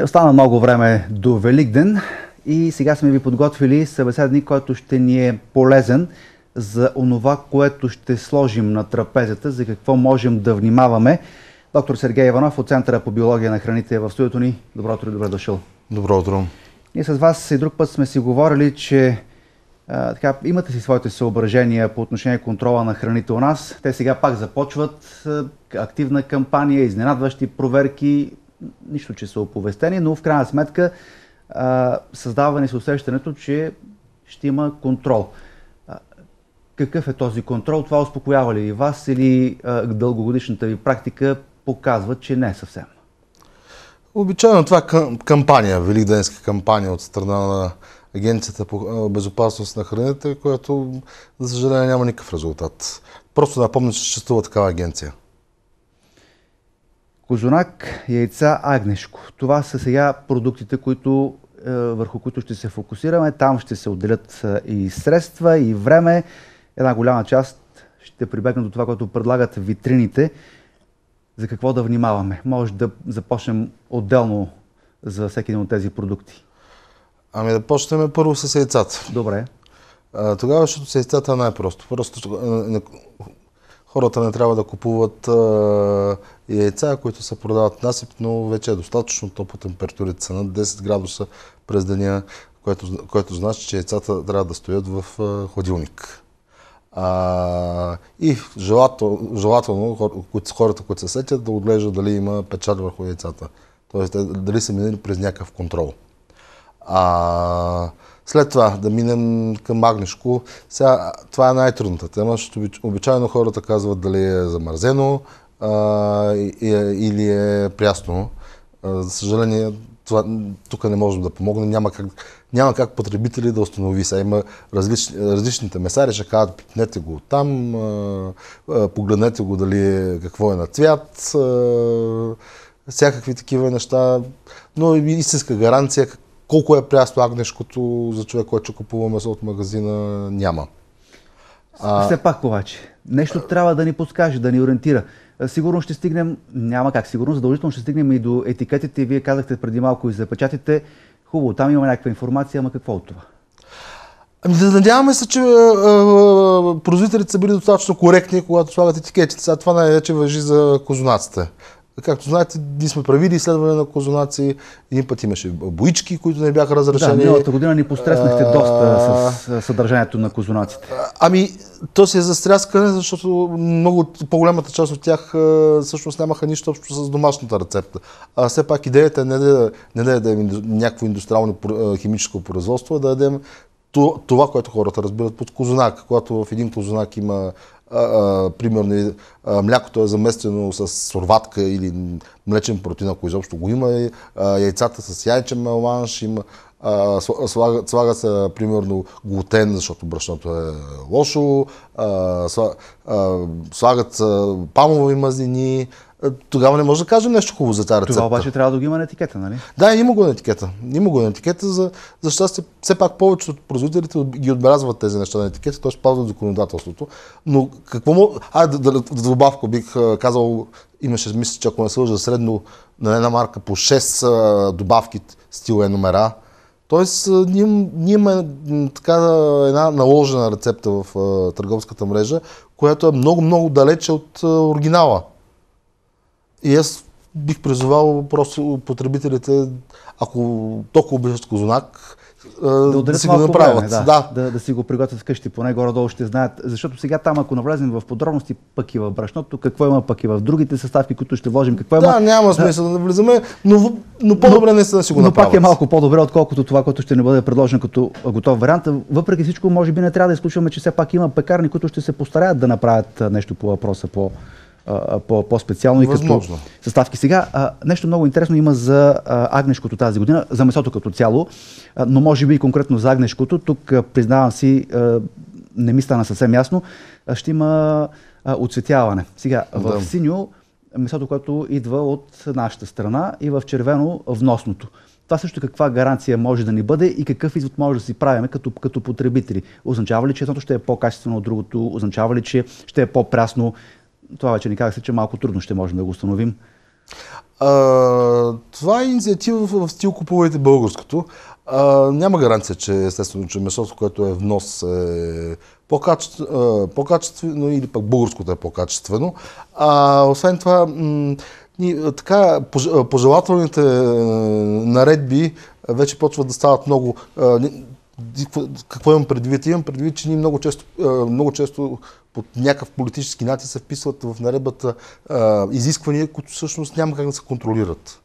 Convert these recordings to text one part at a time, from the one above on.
Не остана много време до Великден и сега сме ви подготвили събеседник, който ще ни е полезен за онова, което ще сложим на трапезата, за какво можем да внимаваме. Доктор Сергей Иванов от Центъра по биология на храните е в студиото ни. Добро утро и добре дошъл. Добро утро. Ние с вас и друг път сме си говорили, че а, така, имате си своите съображения по отношение контрола на храните у нас. Те сега пак започват а, активна кампания, изненадващи проверки, нищо, че са оповестени, но в крайна сметка създава ни се усещането, че ще има контрол. Какъв е този контрол? Това успокоява ли вас или дългогодишната ви практика показва, че не е съвсем? Обичайно това кампания, великденска кампания от страна на Агенцията по безопасност на храните, която, за съжаление, няма никакъв резултат. Просто да помня, че съществува такава агенция. Козунак, яйца, агнешко. Това са сега продуктите, които, е, върху които ще се фокусираме. Там ще се отделят е, и средства, и време. Една голяма част ще прибегна до това, което предлагат витрините. За какво да внимаваме? Може да започнем отделно за всеки един от тези продукти. Ами да почнем първо с яйцата. Добре. А, тогава, защото с яйцата е най-просто. Просто е, хората не трябва да купуват а, яйца, които се продават насип, но вече е достатъчно по температурите са над 10 градуса през деня, което, което значи, че яйцата трябва да стоят в а, А, и желателно, желателно хората, които се сетят, да отглеждат дали има печат върху яйцата. Тоест, дали са минали през някакъв контрол. А, след това да минем към Магнишко. Сега, това е най-трудната тема, защото обичайно хората казват дали е замързено а, или е прясно. А, за съжаление, това, тук не можем да помогнем. Няма как, няма как потребители да установи. Сега има различ, различните месари, ще кажат, питнете го там, а, погледнете го дали е, какво е на цвят. А, всякакви такива неща, но истинска гаранция колко е прясто агнешкото за човек, който купува месо от магазина, няма. А... Все пак обаче, нещо трябва да ни подскаже, да ни ориентира. Е, сигурно ще стигнем, няма как, сигурно задължително ще стигнем и до етикетите. Вие казахте преди малко и за печатите. Хубаво, там има някаква информация, ама какво от това? Ами да надяваме се, че е, е, производителите са били достатъчно коректни, когато слагат етикетите. Сега това най-вече въжи за козунаците. Както знаете, ние сме правили изследване на козунаци. Един път имаше боички, които не бяха разрешени. Да, миналата година ни постреснахте а... доста с съдържанието на козунаците. Ами, то си е застряскане, защото много по-голямата част от тях всъщност нямаха нищо общо с домашната рецепта. А все пак идеята е не да, не да ядем някакво индустриално химическо производство, а да ядем това, което хората разбират под козунак. Когато в един козунак има а, а, примерно а, млякото е заместено с сорватка или млечен протеин, ако изобщо го има, а, яйцата с яйчен меланш, има, а, слага, слага се примерно глутен, защото брашното е лошо, а, слага, а, слагат се памови мазнини, е, тогава не може да кажем нещо хубаво за тази рецепта. Това обаче трябва да го има на етикета, нали? Да, има го на етикета. Има го на етикета, за, за щастие, все пак повечето от производителите ги отбелязват тези неща на етикета, т.е. спазват законодателството. Но какво му... А, да, да, добавко бих казал, имаше, мисля, че ако не сължа средно на една марка по 6 добавки стил е номера. Тоест, ние, ние имаме така една наложена рецепта в търговската мрежа, която е много-много далече от оригинала. И аз бих призовал просто потребителите, ако толкова обичат козунак, да, да си го направят. Време, да, да. да, да си го приготвят вкъщи, поне горе-долу ще знаят. Защото сега там, ако навлезем в подробности, пък и в брашното, какво има пък и в другите съставки, които ще вложим, какво има. Да, няма смисъл да, да влизаме, но, но по-добре не са да си го направят. Но пак е малко по-добре, отколкото това, което ще не бъде предложено като готов вариант. Въпреки всичко, може би не трябва да изключваме, че все пак има пекарни, които ще се постараят да направят нещо по въпроса по по-специално и като съставки. Сега нещо много интересно има за агнешкото тази година, за месото като цяло, но може би и конкретно за агнешкото. Тук признавам си, не ми стана съвсем ясно, ще има оцветяване. Сега, да. в синьо месото, което идва от нашата страна и в червено вносното. Това също каква гаранция може да ни бъде и какъв извод може да си правиме като, като потребители? Означава ли, че едното ще е по-качествено от другото? Означава ли, че ще е по-прясно? това вече ни казахте, че малко трудно ще можем да го установим. А, това е инициатива в стил купувайте българското. А, няма гаранция, че естествено, че месото, което е внос е по-качествено, по-качествено или пък българското е по-качествено. А, освен това, м- и, така, пожелателните наредби вече почват да стават много какво имам предвид? Имам предвид, че ние много често, много често под някакъв политически натиск се вписват в наредбата изисквания, които всъщност няма как да се контролират.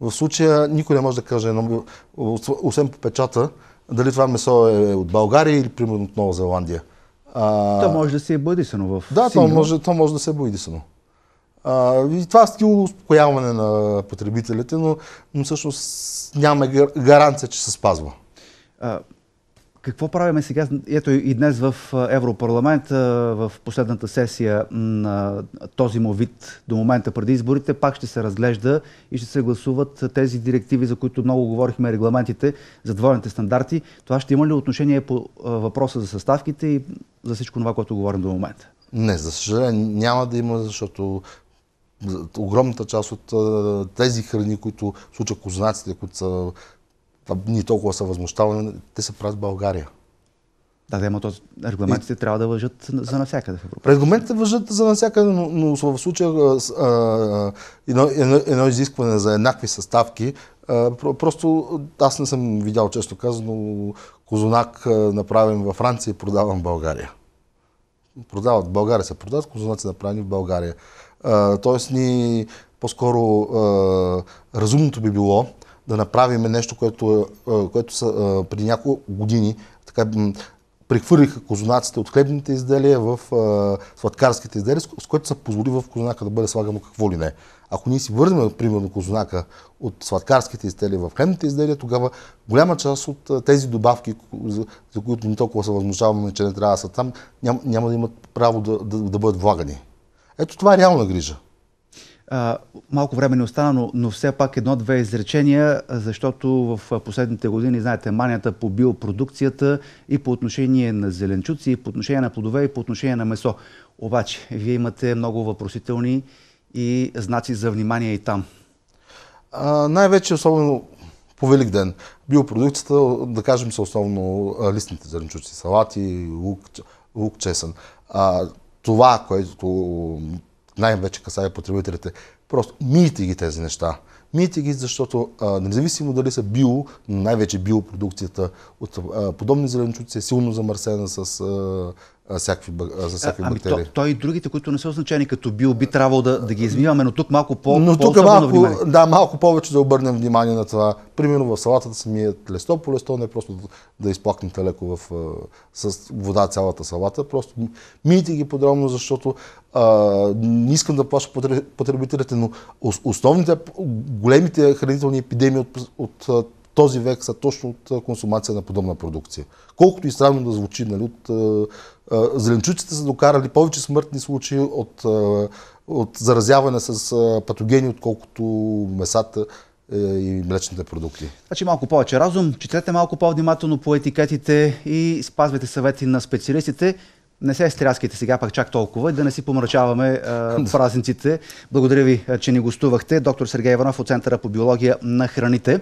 В случая никой не може да каже, едно, освен по печата, дали това месо е от България или примерно от Нова Зеландия. А... То може да се е бъдисано в Да, то може, то може да се е бъдисано. А, и това е стил успокояване на потребителите, но, но всъщност нямаме гаранция, че се спазва. Какво правиме сега? Ето и днес в Европарламент, в последната сесия на този му вид до момента преди изборите, пак ще се разглежда и ще се гласуват тези директиви, за които много говорихме, регламентите за двойните стандарти. Това ще има ли отношение по въпроса за съставките и за всичко това, което говорим до момента? Не, за съжаление няма да има, защото огромната част от тези храни, които случат кознаците, които са това ни толкова са възмущавани, те се правят в България. Да, да, но регламентите и... трябва да въжат за навсякъде в Европа. Регламентите въжат за навсякъде, но, но в случая едно, едно, едно изискване за еднакви съставки, а, просто аз не съм видял, често казано, козунак направен във Франция и продаван в България. Продават в България се продават, козунаци направени в България. А, тоест ни по-скоро а, разумното би било да направим нещо, което, е, е, което са, е, преди няколко години така, прехвърлиха козунаците от хлебните изделия в сладкарските изделия, с което се позволи в козунака да бъде слагано какво ли не. Ако ние си върнем, примерно, козунака от сладкарските изделия в хлебните изделия, тогава голяма част от тези добавки, за които ни толкова се възмущаваме, че не трябва да са там, няма, няма да имат право да, да, да бъдат влагани. Ето това е реална грижа малко време не остана, но, но все пак едно-две изречения, защото в последните години, знаете, манията по биопродукцията и по отношение на зеленчуци, и по отношение на плодове, и по отношение на месо. Обаче, вие имате много въпросителни и знаци за внимание и там. най-вече, особено по Велик ден. Биопродукцията, да кажем, са основно листните зеленчуци, салати, лук, лук чесън. А, това, което най-вече касае потребителите. Просто мийте ги тези неща. Мийте ги, защото а, независимо дали са био, най-вече биопродукцията от а, подобни зеленчуци е силно замърсена с а, всякакви, за всякакви ами бактерии. То, той и другите, които не са означени като био, би трябвало да, да ги измиваме, но тук малко по Но тук малко, внимание. да, малко повече да обърнем внимание на това. Примерно в салатата се мият лесто по лесто, не просто да изплакнете леко в, с вода цялата салата. Просто мийте ги подробно, защото а, не искам да плаша потребителите, но основните, големите хранителни епидемии от, от този век са точно от консумация на подобна продукция. Колкото и странно да звучи, нали, от, а, зеленчуците са докарали повече смъртни случаи от, а, от заразяване с а, патогени, отколкото месата е, и млечните продукти. Значи малко повече разум, четете малко по-внимателно по етикетите и спазвайте съвети на специалистите. Не се стряскайте сега пак чак толкова и да не си помрачаваме е, а, празниците. Благодаря ви, е, че ни гостувахте. Доктор Сергей Иванов от Центъра по биология на храните.